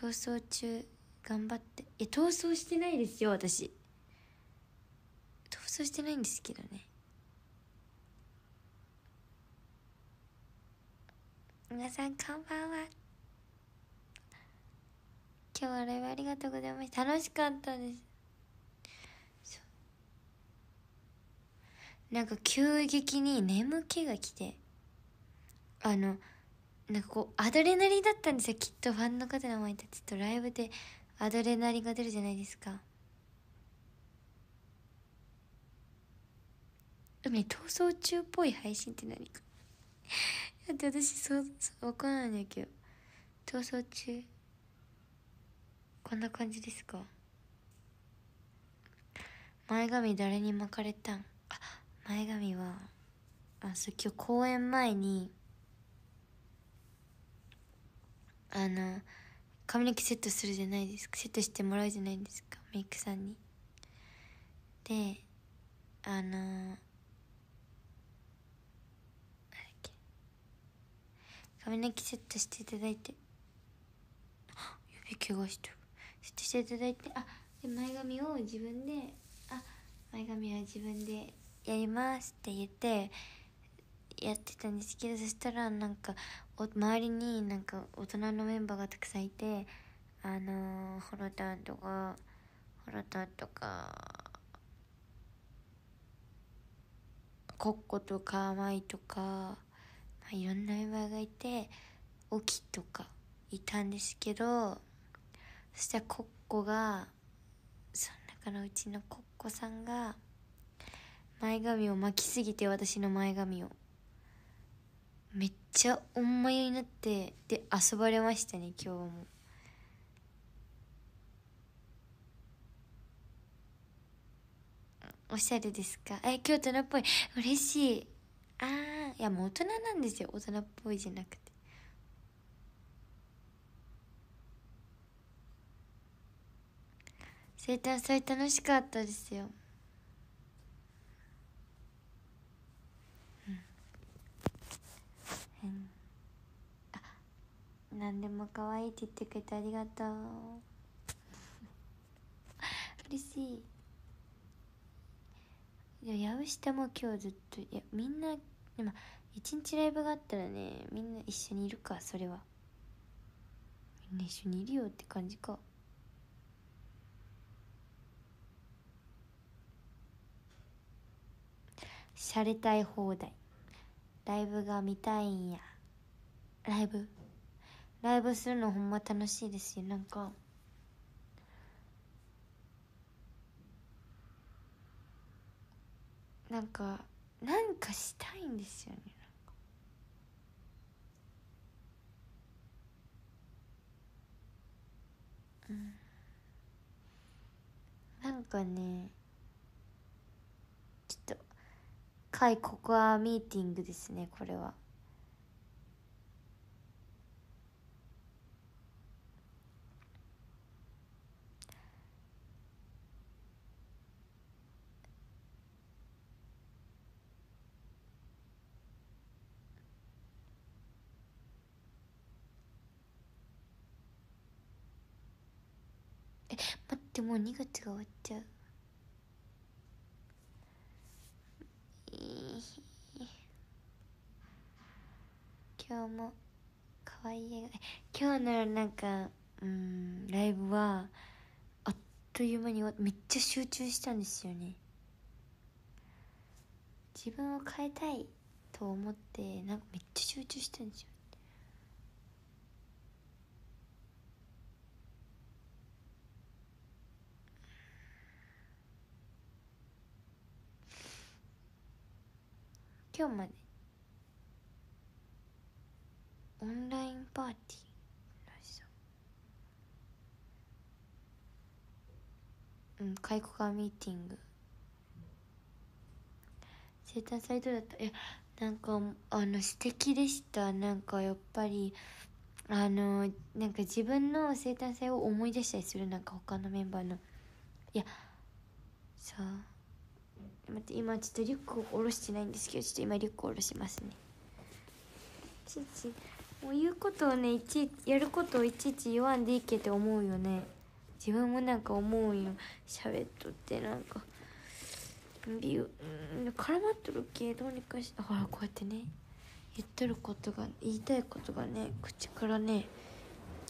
逃走中頑張っていや逃走してないですよ私逃走してないんですけどねみなさんこんばんは今日はライブありがとうございました楽しかったですなんか急激に眠気が来てあのなんかこうアドレナリンだったんですよきっとファンの方の前たちとライブでアドレナリンが出るじゃないですかうも逃走中っぽい配信って何か だって私そうそう分かんないんだけど逃走中こんな感じですか前髪誰に巻かれたんあ前髪はあそう今日公演前にあの髪の毛セットするじゃないですかセットしてもらうじゃないですかメイクさんにであの髪の毛セットしていただいて指怪我してるセットしていただいてあで前髪を自分で「あ前髪は自分でやります」って言ってやってたんですけどそしたらなんか周りになんか大人のメンバーがたくさんいてあのホロタンとかホロタンとかコッコとかマイとか、まあ、いろんなメンバーがいてオキとかいたんですけどそしたらコッコがその中のうちのコッコさんが前髪を巻きすぎて私の前髪を。めっちゃおんまゆになってで遊ばれましたね今日も。おしゃれですかえ今日大人っぽい嬉しいあーいやもう大人なんですよ大人っぽいじゃなくて生それ楽しかったですよ何でも可愛いって言ってくれてありがとう 嬉しいでやうしたも今日ずっといやみんなでも一日ライブがあったらねみんな一緒にいるかそれはみんな一緒にいるよって感じかしゃれたい放題ライブが見たいんやライブライブするのほんま楽しいですよなんかなんかなんかしたいんですよねなんなんかねちょっと会ココアミーティングですねこれは。ってもう2月が終わっちゃう今日も可愛い今日のなんかうんライブはあっという間にめっちゃ集中したんですよね自分を変えたいと思ってなんかめっちゃ集中したんですよ今日までオンラインパーティーうん、解雇館ミーティング生誕祭どうだったえなんかあの素敵でしたなんかやっぱりあのなんか自分の生誕祭を思い出したりするなんか他のメンバーのいやさあ待って今ちょっとリュックを下ろしてないんですけどちょっと今リュックを下ろしますねちちもう言うことをねいちやることをいちいち言わんでいいけって思うよね自分もなんか思うよ喋っとってなんかビュん絡まっとるけどうにかしてほらこうやってね言っとることが言いたいことがね口からね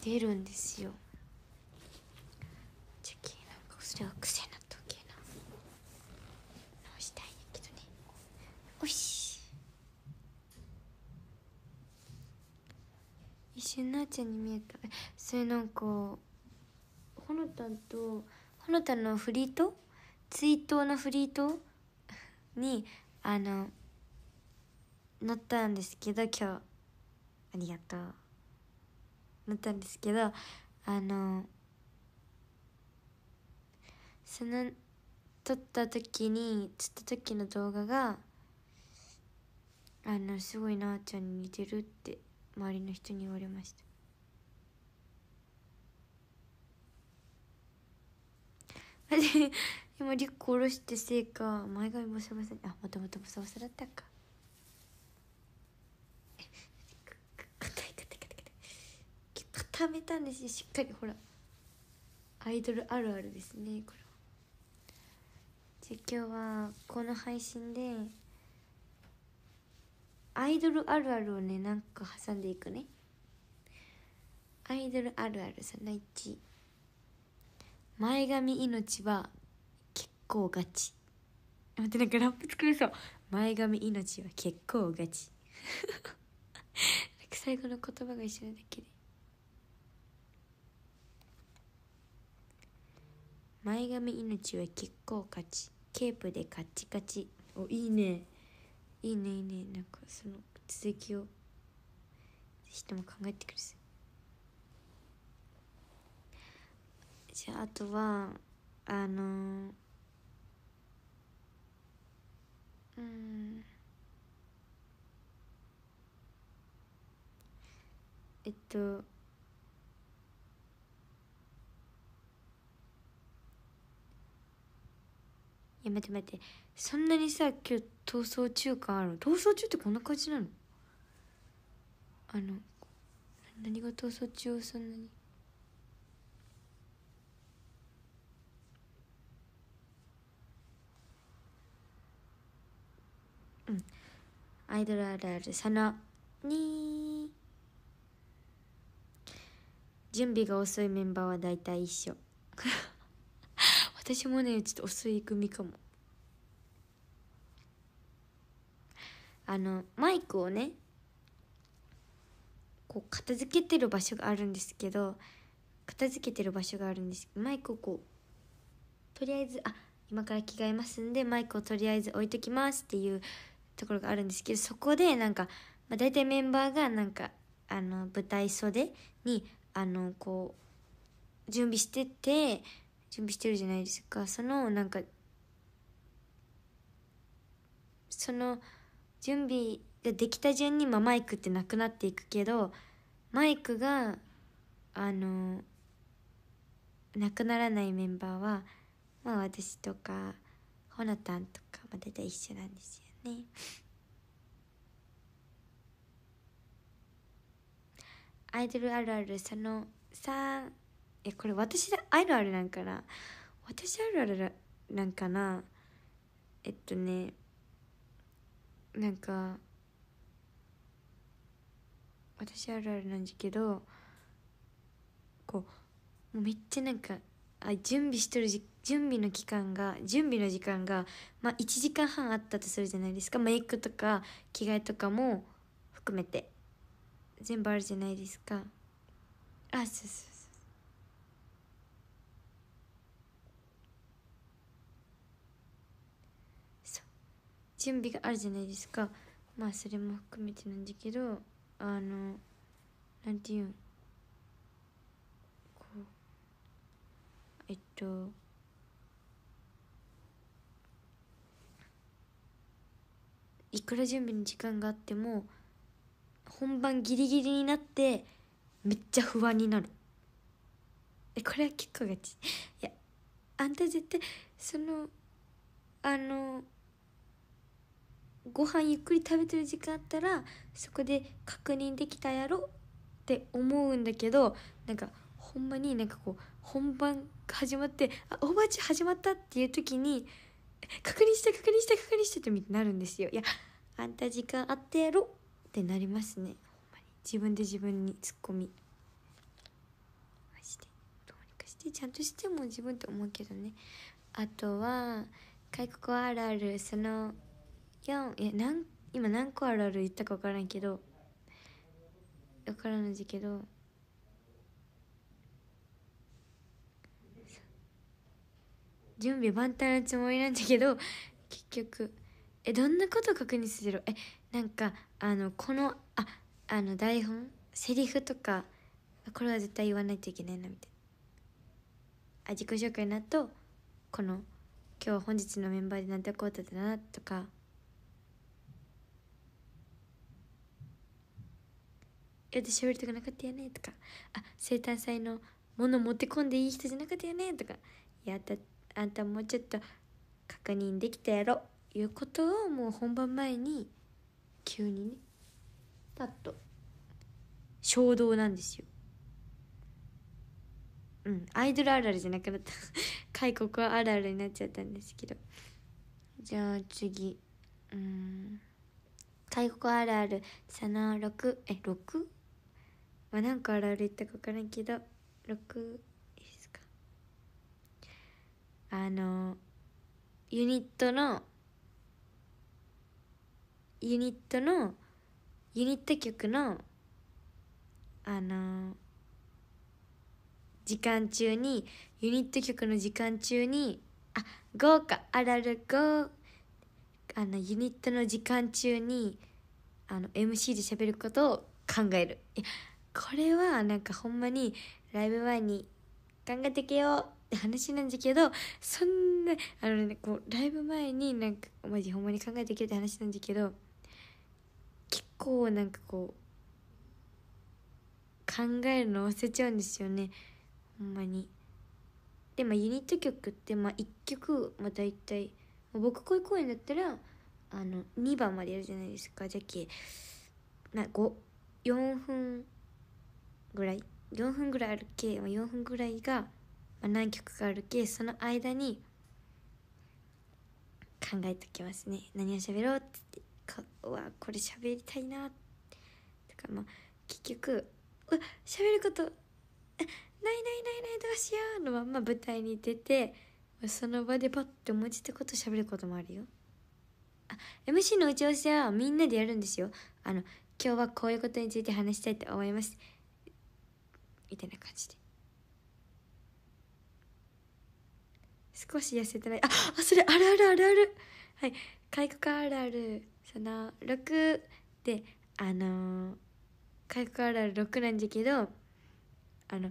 出るんですよちょきなんかそれは癖なしなちゃんに見えたそれなんかほのたんとほのたんのフリートツイートのフリートにあの乗ったんですけど今日ありがとう乗ったんですけどあのその撮った時に釣った時の動画があのすごいなあちゃんに似てるって周りの人に言われました あれ今リュック下ろしてせいか前髪ボサボサあもともとボサボサだったか硬い硬い硬い固めたんですよしっかりほらアイドルあるあるですねこれはじゃ今日はこの配信でアイドルあるあるをねなんか挟んでいくねアイドルあるあるさな1前髪命は結構ガチ待ってなんかラップ作れそう前髪命は結構ガチ 最後の言葉が一緒なだけで前髪命は結構ガちケープでカッチカチおいいねいいねいいねなんかその続きをとも考えてくれじゃああとはあのうんえっとや待って待ってそんなにさ今日逃走中感ある逃走中ってこんな感じなのあの何が逃走中をそんなにうんアイドルあるあるその2準備が遅いメンバーは大体一緒 私もねちょっと遅い組かもあのマイクをねこう片付けてる場所があるんですけど片付けてる場所があるんですマイクをこうとりあえずあ今から着替えますんでマイクをとりあえず置いときますっていうところがあるんですけどそこでなんか、まあ、大体メンバーがなんかあの舞台袖にあのこう準備してて準備してるじゃないですかそのなんかその。準備ができた順に、まあ、マイクってなくなっていくけどマイクがあのなくならないメンバーは、まあ、私とかほなたんとか、まあ、大一緒なんですよね。アイドルあるあるその3えこれ私あるあるなんかな私あるあるなんかなえっとねなんか私あるあるなんじゃけどこうもうめっちゃなんかあ準備しとるじ準備の期間が準備の時間が、まあ、1時間半あったとするじゃないですかメイクとか着替えとかも含めて全部あるじゃないですかあそうそう準備があるじゃないですかまあそれも含めてなんだけどあのなんていうんこうえっといくら準備の時間があっても本番ギリギリになってめっちゃ不安になるえこれは結構がちいやあんた絶対そのあのご飯ゆっくり食べてる時間あったらそこで確認できたやろって思うんだけどなんかほんまになんかこう本番始まって「あおばあちゃん始まった」っていう時に「確認して確認して確認して」ってなるんですよ。いやあんた時間あってやろってなりますね。自分で自分にツッコミマジでどうにかしてちゃんとしても自分って思うけどねあとは外国あるあるそのきえ今何個あるある言ったか分からんけど分からないけど準備万端なつもりなんだけど結局えどんなこと確認するえなんかあのこのああの台本セリフとかこれは絶対言わないといけないなみたいなあ自己紹介なとこの今日本日のメンバーでなんてこうだったなとか私喋りたくなかったよね」とか「あ生誕祭のもの持ってこんでいい人じゃなかったよね」とか「いやあんたもうちょっと確認できたやろ」いうことをもう本番前に急にねパッと衝動なんですよ。うん、アイドルあるあるじゃなくなった 開国はあるあるになっちゃったんですけどじゃあ次うん開国あるあるその6え 6? まあ、何個あある言ったか分からんけど6いいですかあのユニットのユニットのユニット曲のあの時間中にユニット曲の時間中にあ豪華あらる5あのユニットの時間中にあの MC で喋ることを考える。これはなんかほんまにライブ前に考えてけよって話なんじゃけどそんなあのねこうライブ前になんかマジほんまに考えてけよって話なんじゃけど結構なんかこう考えるの忘れちゃうんですよねほんまに。でまあユニット曲ってまあ1曲まあ大体、まあ、僕恋公演だったらあの2番までやるじゃないですかじゃけまあ54分ぐらい4分ぐらいあるけ、4分ぐらいが、まあ、何曲かあるけその間に考えときますね何を喋ろうってかうわこれ喋りたいなとかまあ結局うわ喋ることないないないないどうしようのまま舞台に出てその場でパッて思いついたこと喋ることもあるよあ MC の打ち合わせはみんなでやるんですよあの今日はこういうことについて話したいと思いますみたいな感じで少し痩せてないああそれあるあるあるあるはい回復あるあるその6であのー、介あるある6なんじゃけどあの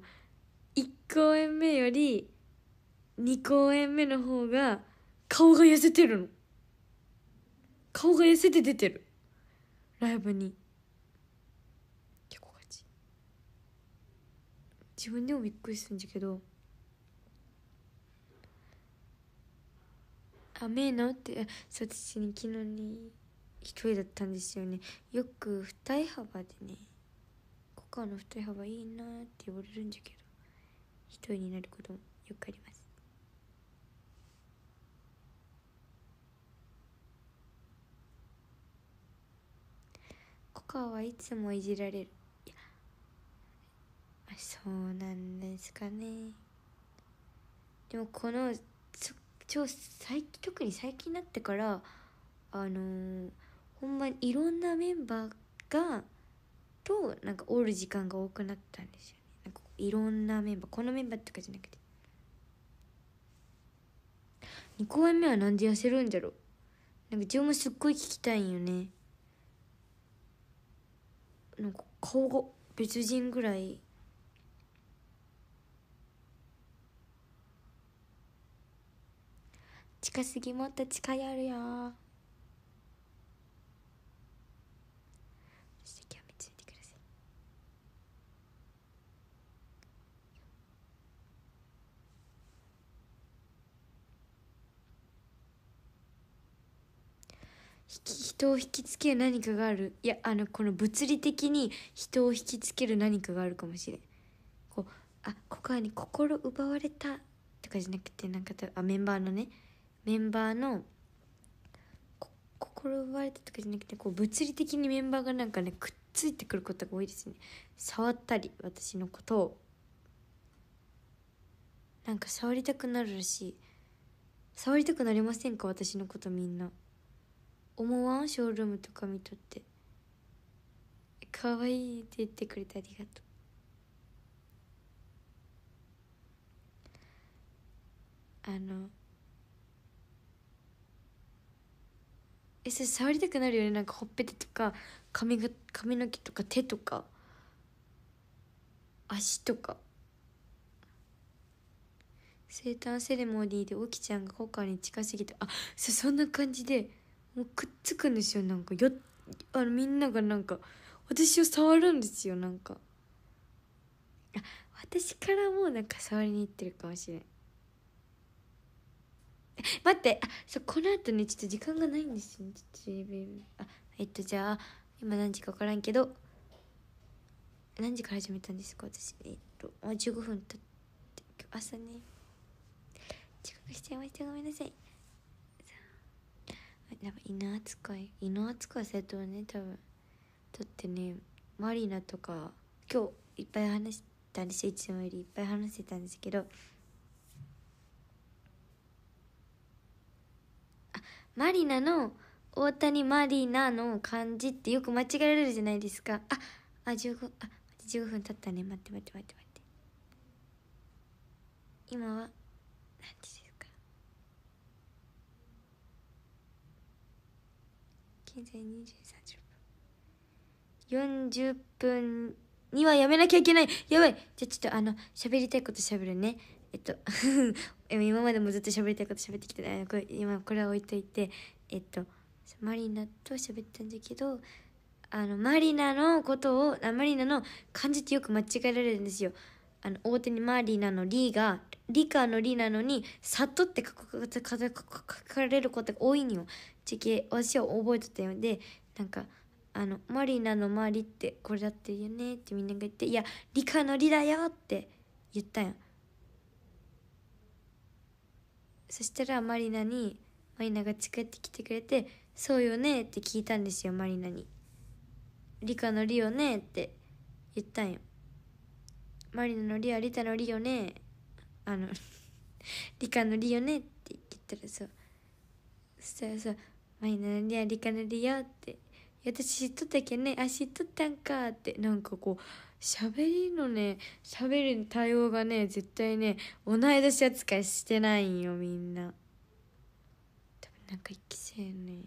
1公演目より2公演目の方が顔が痩せてるの顔が痩せて出てるライブに自分でもびっくりするんじゃけどあ目治ってそう私ね昨日ね一人だったんですよねよく二重幅でね股間の二重幅いいなって言われるんじゃけど一人になることもよくありますコ間はいつもいじられるそうなんですかねでもこの超最特に最近になってからあのー、ほんまにいろんなメンバーがとなんかおる時間が多くなったんですよねなんかいろんなメンバーこのメンバーとかじゃなくて2公演目はなんで痩せるんじゃろなんか自分もすっごい聞きたいんよねなんか顔が別人ぐらいすぎもっと近いあるよ人を引きつける何かがあるいやあのこの物理的に人を引きつける何かがあるかもしれんこうあコはに心奪われたとかじゃなくてなんかあメンバーのねメンバーの心奪われたとかじゃなくてこう物理的にメンバーがなんかねくっついてくることが多いですね触ったり私のことをなんか触りたくなるらしい触りたくなりませんか私のことみんな思わんショールームとか見とって可愛いって言ってくれてありがとうあのえそれ触りたくなるよねなんかほっぺたとか髪が髪の毛とか手とか足とか生誕セレモニーでおきちゃんがコカに近すぎてあそそんな感じでもうくっつくんですよなんかよあのみんながなんか私を触るんですよなんかあ私からもなんか触りに行ってるかもしれん 待ってあそうこの後ねちょっと時間がないんですよちょっとあえっとじゃあ今何時か分からんけど何時から始めたんですか私えっとあ15分経って朝ね遅刻しちゃいましたごめんなさいやっぱ犬扱い犬扱いされとね多分だってねマリナとか今日いっぱい話したんですよいつもよりいっぱい話してたんですけどマリナの大谷マリナの漢字ってよく間違えられるじゃないですかああ15あ十五分経ったね待って待って待って待って今は何時ですか現在2時30分40分にはやめなきゃいけないやばいじゃあちょっとあの喋りたいこと喋るねえっと 今までもずっと喋りたいこと喋ってきてこれ今これは置いといてえっとマリナと喋ったんだけどあのマリナのことをあマリナの漢字ってよく間違えられるんですよ。あの大手にマリナの「リ」がリカ」の「リ」なのに「さって書かれることが多いのよ。ちき私は覚えとったようでなんかあの「マリナのマリってこれだってよね」ってみんなが言って「いやリカのリ」だよ」って言ったんそしたらマリナにマリナが近寄ってきてくれて「そうよね」って聞いたんですよマリナに「リカのリよね」って言ったんよマリナのリはリタのリよねあの リカのリよねって言ったらそうそしたらさ「マリナのリはリカのリよ」って「私知っとったけんねあ知っとったんか」ってなんかこう喋りのね、喋る対応がね、絶対ね、同い年扱いしてないんよ、みんな。多分なんか一期生ね。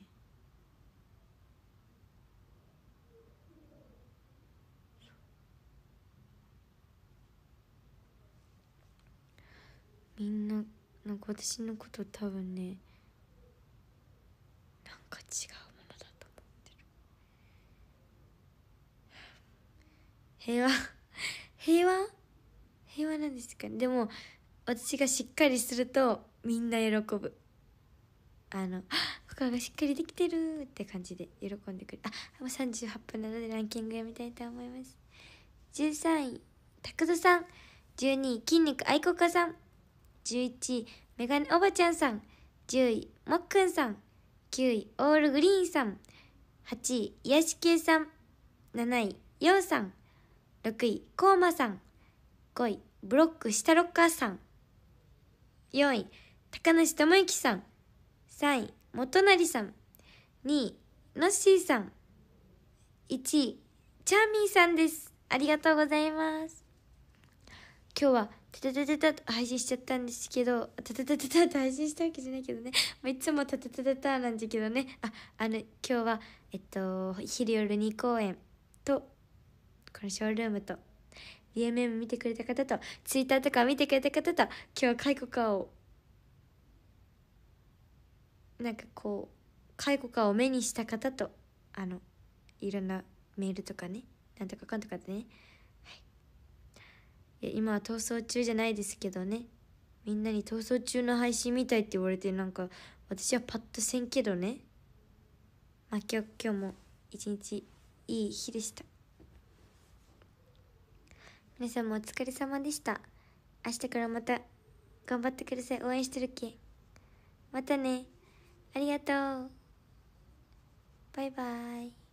みんな、なんか私のこと多分ね、なんか違う。平和 平和平和なんですかねでも私がしっかりするとみんな喜ぶあの他 がしっかりできてるって感じで喜んでくれあもう38分なのでランキングやみたいと思います13位拓斗さん12位筋肉愛好家さん11位メガネおばちゃんさん10位もっくんさん9位オールグリーンさん8位癒し系さん7位ようさん6位、コーマさん。5位、ブロックしたロッカーさん。4位、高梨智之さん。3位、元成さん。2位、のっしーさん。1位、チャーミーさんです。ありがとうございます。今日は、タタタタタと配信しちゃったんですけど、タタタタタと配信したわけじゃないけどね。まあ、いつもタタタタタなんだけどね。あ、あの、今日は、えっと、昼夜2公演。このショールームと DMM 見てくれた方と Twitter とか見てくれた方と今日は解雇かをなんかこう解雇かを目にした方とあのいろんなメールとかねなんとかかんとかってね、はい、い今は逃走中じゃないですけどねみんなに逃走中の配信みたいって言われてなんか私はパッとせんけどねまあ今日今日も一日いい日でした皆さんもお疲れ様でした。明日からまた頑張ってください。応援してるけ。またね。ありがとう。バイバイ。